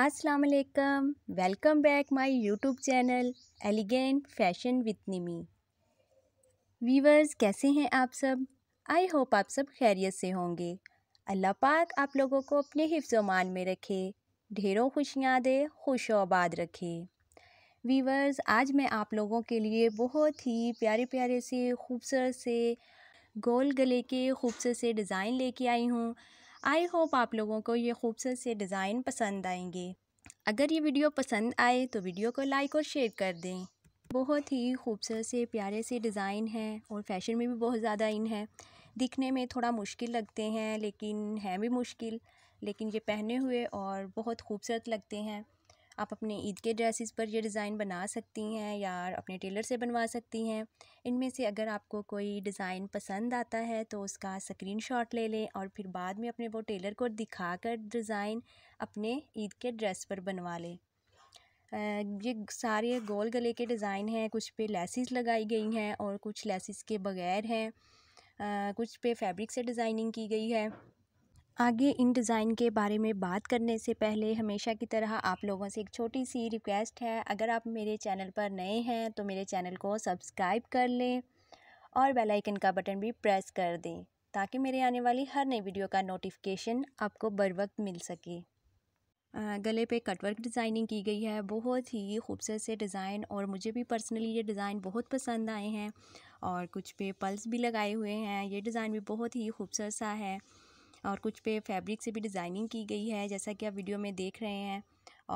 अस्सलाम वालेकुम welcome back my YouTube channel elegant fashion with Nimi viewers कैसे हैं आप सब आई होप आप सब खैरियत से होंगे अल्लाह पाक आप लोगों को अपने हिफ्जमान में रखे ढेरों खुशियाँ दे खुश आबाद रखे वीवर्स आज मैं आप लोगों के लिए बहुत ही प्यारे प्यारे से खूबसूरत से गोल गले के खूबसूरत से डिज़ाइन लेके आई हूँ आई होप आप लोगों को ये खूबसूरत से डिज़ाइन पसंद आएंगे अगर ये वीडियो पसंद आए तो वीडियो को लाइक और शेयर कर दें बहुत ही खूबसूरत से प्यारे से डिज़ाइन हैं और फैशन में भी बहुत ज़्यादा इन है दिखने में थोड़ा मुश्किल लगते हैं लेकिन हैं भी मुश्किल लेकिन ये पहने हुए और बहुत खूबसूरत लगते हैं आप अपने ईद के ड्रेसेस पर ये डिज़ाइन बना सकती हैं या अपने टेलर से बनवा सकती हैं इनमें से अगर आपको कोई डिज़ाइन पसंद आता है तो उसका शॉट ले लें और फिर बाद में अपने वो टेलर को दिखा कर डिज़ाइन अपने ईद के ड्रेस पर बनवा लें ये सारे गोल गले के डिज़ाइन हैं कुछ पे लेसिस लगाई गई हैं और कुछ लेसिस के बगैर हैं कुछ पे फैब्रिक से डिज़ाइनिंग की गई है आगे इन डिज़ाइन के बारे में बात करने से पहले हमेशा की तरह आप लोगों से एक छोटी सी रिक्वेस्ट है अगर आप मेरे चैनल पर नए हैं तो मेरे चैनल को सब्सक्राइब कर लें और बेल आइकन का बटन भी प्रेस कर दें ताकि मेरे आने वाली हर नई वीडियो का नोटिफिकेशन आपको बर वक्त मिल सके गले पे कटवर्क डिज़ाइनिंग की गई है बहुत ही खूबसूरत से डिज़ाइन और मुझे भी पर्सनली ये डिज़ाइन बहुत पसंद आए हैं और कुछ पे पल्स भी लगाए हुए हैं ये डिज़ाइन भी बहुत ही खूबसूरत सा है और कुछ पे फैब्रिक से भी डिज़ाइनिंग की गई है जैसा कि आप वीडियो में देख रहे हैं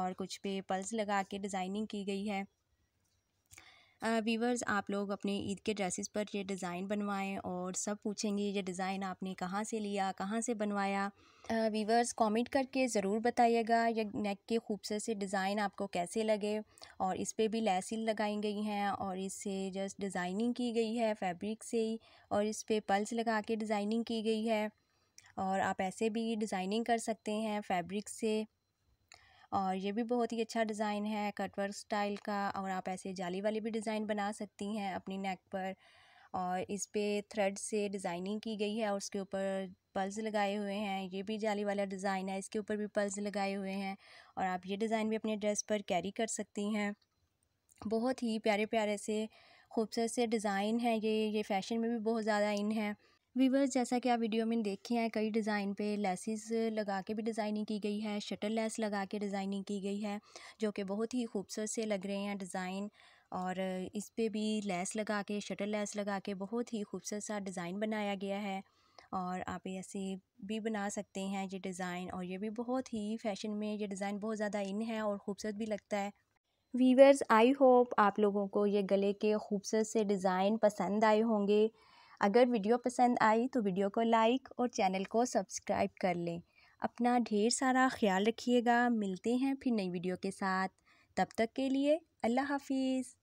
और कुछ पे पल्स लगा के डिज़ाइनिंग की गई है वीवर्स आप लोग अपने ईद के ड्रेसेस पर ये डिज़ाइन बनवाएं और सब पूछेंगे ये डिज़ाइन आपने कहाँ से लिया कहाँ से बनवाया वीवर्स कमेंट करके ज़रूर बताइएगा ये नेक के खूबसूरत से डिज़ाइन आपको कैसे लगे और इस पर भी लैसिल लगाई गई हैं और इससे जस्ट डिज़ाइनिंग की गई है फैब्रिक से ही और इस पर पल्स लगा के डिज़ाइनिंग की गई है और आप ऐसे भी डिज़ाइनिंग कर सकते हैं फैब्रिक से और ये भी बहुत ही अच्छा डिज़ाइन है कटवर्क स्टाइल का और आप ऐसे जाली वाली भी डिज़ाइन बना सकती हैं अपनी नेक पर और इस पर थ्रेड से डिज़ाइनिंग की गई है और उसके ऊपर पल्स लगाए हुए हैं ये भी जाली वाला डिज़ाइन है इसके ऊपर भी पल्स लगाए हुए हैं और आप ये डिज़ाइन भी अपने ड्रेस पर कैरी कर सकती हैं बहुत ही प्यारे प्यारे से खूबसूरत से डिज़ाइन है ये ये फैशन में भी बहुत ज़्यादा इन है वीवर्स जैसा कि आप वीडियो में देखे हैं कई डिज़ाइन पे लेसिस लगा के भी डिज़ाइनिंग की गई है शटर लेस लगा के डिज़ाइनिंग की गई है जो कि बहुत ही खूबसूरत से लग रहे हैं डिज़ाइन और इस पर भी लेस लगा के शटर लेस लगा के बहुत ही खूबसूरत सा डिज़ाइन बनाया गया है और आप ऐसे भी बना सकते हैं ये डिज़ाइन और ये भी बहुत ही फैशन में ये डिज़ाइन बहुत ज़्यादा इन है और ख़ूबसूरत भी लगता है वीवर्स आई होप आप लोगों को ये गले के खूबसूरत से डिज़ाइन पसंद आए होंगे अगर वीडियो पसंद आई तो वीडियो को लाइक और चैनल को सब्सक्राइब कर लें अपना ढेर सारा ख्याल रखिएगा मिलते हैं फिर नई वीडियो के साथ तब तक के लिए अल्लाह हाफिज़